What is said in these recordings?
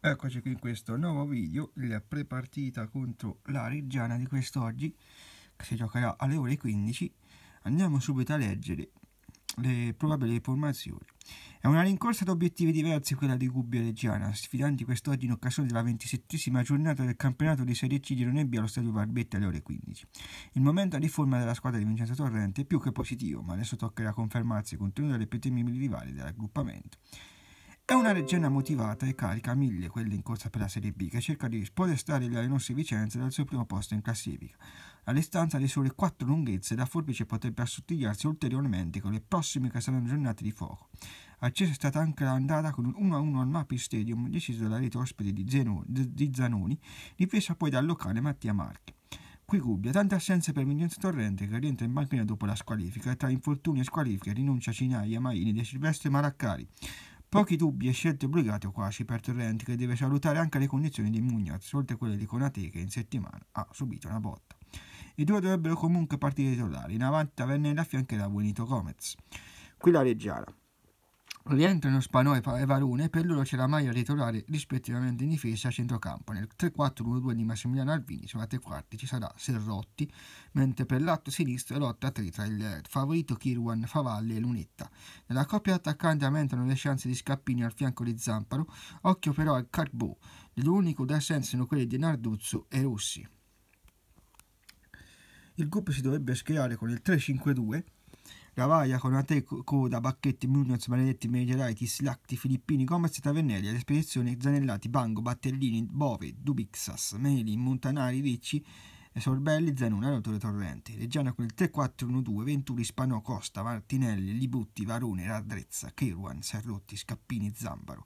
Eccoci qui in questo nuovo video, la prepartita contro la Reggiana di quest'oggi, che si giocherà alle ore 15. Andiamo subito a leggere le probabili informazioni. È una rincorsa ad obiettivi diversi quella di Gubbio Reggiana, sfidanti quest'oggi in occasione della ventisettesima giornata del campionato di Serie C di B allo stadio Barbetti alle ore 15. Il momento di forma della squadra di Vincenzo Torrente è più che positivo, ma adesso toccherà confermarsi contro uno delle più temibili rivali del raggruppamento. È una leggenda motivata e carica a mille quelle in corsa per la Serie B che cerca di spodestare le nostre Vicenza dal suo primo posto in classifica. La distanza di sole 4 lunghezze la forbice potrebbe assottigliarsi ulteriormente con le prossime che saranno giornate di fuoco. Accesa è stata anche l'andata con un 1-1 al Mapi Stadium deciso dalla rete ospite di, Zeno, di Zanoni, difesa poi dal locale Mattia Marchi. Qui Gubbia, tante assenze per Vincenzo Torrente che rientra in banchina dopo la squalifica e tra infortuni e squalifiche rinuncia a Cinaia, Maini, De Silvestri e Maraccari. Pochi dubbi e scelte obbligate o quasi per Torrenti che deve salutare anche le condizioni di Mugnaz, oltre quelle di Conate che in settimana ha subito una botta. I due dovrebbero comunque partire titolari, in avanti Tavernella affiancherà Bonito Gomez. Qui la Reggiana rientrano Spano e Varone per loro c'era a ritornare rispettivamente in difesa a centrocampo. Nel 3-4-1-2 di Massimiliano Alvini sulla tre quarti ci sarà Serrotti, mentre per l'atto sinistro è lotta a tre tra il favorito Kirwan, Favalli e Lunetta. Nella coppia attaccante aumentano le chance di Scappini al fianco di Zamparo, occhio però al Carbò, l'unico da senso sono quelli di Narduzzo e Rossi. Il gruppo si dovrebbe schierare con il 3-5-2 Ravaglia, Conate, Coda, Bacchetti, Munoz, Maledetti, Mediariti, Silacti, Filippini, Gomez e Tavernelli spedizioni Zanellati, Bango, Battellini, Bove, Dubixas, Meli, Montanari, Ricci, eh, Sorbelli, Zanuna, Rotore Torrente, Reggiana con il 3-4-1-2, Venturi, Spanò, Costa, Martinelli, Libutti, Varone, Radrezza, Keruan, Serrotti, Scappini, Zambaro.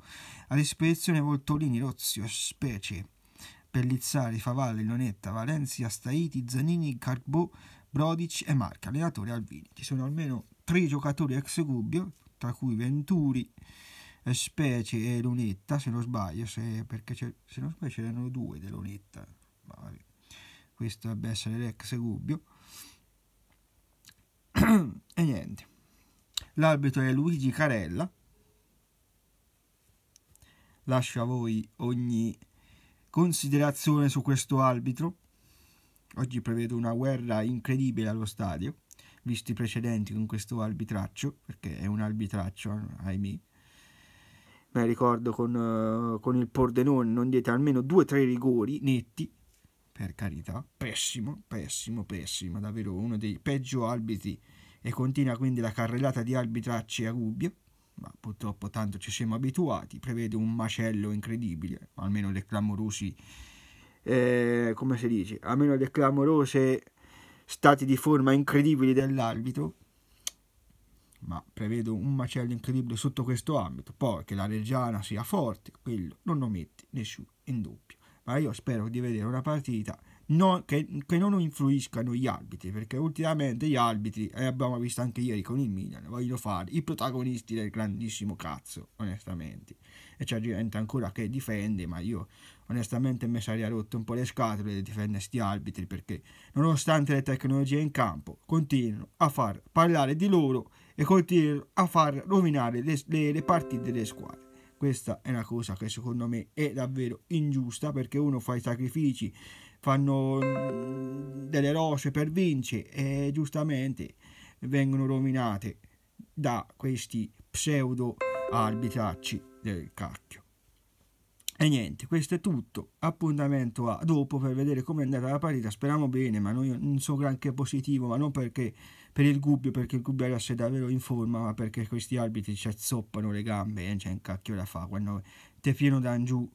alle spedizioni Voltolini, Rozio, Specie, Pellizzari, Favalle, Lonetta, Valencia, Staiti, Zanini, Carbò, Brodic e Marca, allenatore Alvini. Ci sono almeno tre giocatori ex Gubbio, tra cui Venturi, eh, Specie e Lunetta, se non sbaglio, se, perché se non sbaglio ce due di Lunetta, ma vabbè, questo dovrebbe essere l'ex Gubbio. e niente. L'arbitro è Luigi Carella. Lascio a voi ogni considerazione su questo arbitro. Oggi prevedo una guerra incredibile allo stadio visti precedenti con questo arbitraccio, perché è un arbitraccio, ahimè. Beh, ricordo con, uh, con il Pordenone non diede almeno due o tre rigori netti, per carità, pessimo, pessimo, pessimo, davvero uno dei peggio arbitri e continua quindi la carrellata di arbitracci a Gubbio, ma purtroppo tanto ci siamo abituati, prevede un macello incredibile, almeno le clamorosi, eh, come si dice, almeno le clamorose stati di forma incredibili dell'arbitro, ma prevedo un macello incredibile sotto questo ambito. Poi che la Reggiana sia forte, quello non lo mette nessuno in dubbio. Ma io spero di vedere una partita no, che, che, non influiscano gli arbitri, perché ultimamente gli arbitri, e abbiamo visto anche ieri con il Milan, vogliono fare i protagonisti del grandissimo cazzo, onestamente. E c'è gente ancora che difende, ma io onestamente mi sarei rotto un po' le scatole di difendere questi arbitri, perché nonostante le tecnologie in campo, continuano a far parlare di loro e continuano a far rovinare le, le, le partite delle squadre questa è una cosa che secondo me è davvero ingiusta perché uno fa i sacrifici fanno mm, delle rose per vinci e giustamente vengono rovinate da questi pseudo arbitracci del cacchio. E niente, questo è tutto. Appuntamento a dopo per vedere come è andata la partita. Speriamo bene, ma noi non so granché positivo, ma non perché per il Gubbio, perché il Gubbio adesso è davvero in forma, ma perché questi arbitri ci azzoppano le gambe e eh, c'è un cacchio da fa quando te pieno da giù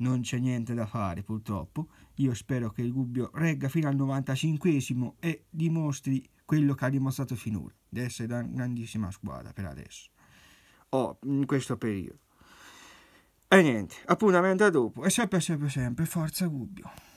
non c'è niente da fare purtroppo. Io spero che il Gubbio regga fino al 95 e dimostri quello che ha dimostrato finora, Deve essere una grandissima squadra per adesso, oh, in questo periodo. E niente, appuntamento dopo, e sempre, sempre, sempre, forza Gubbio.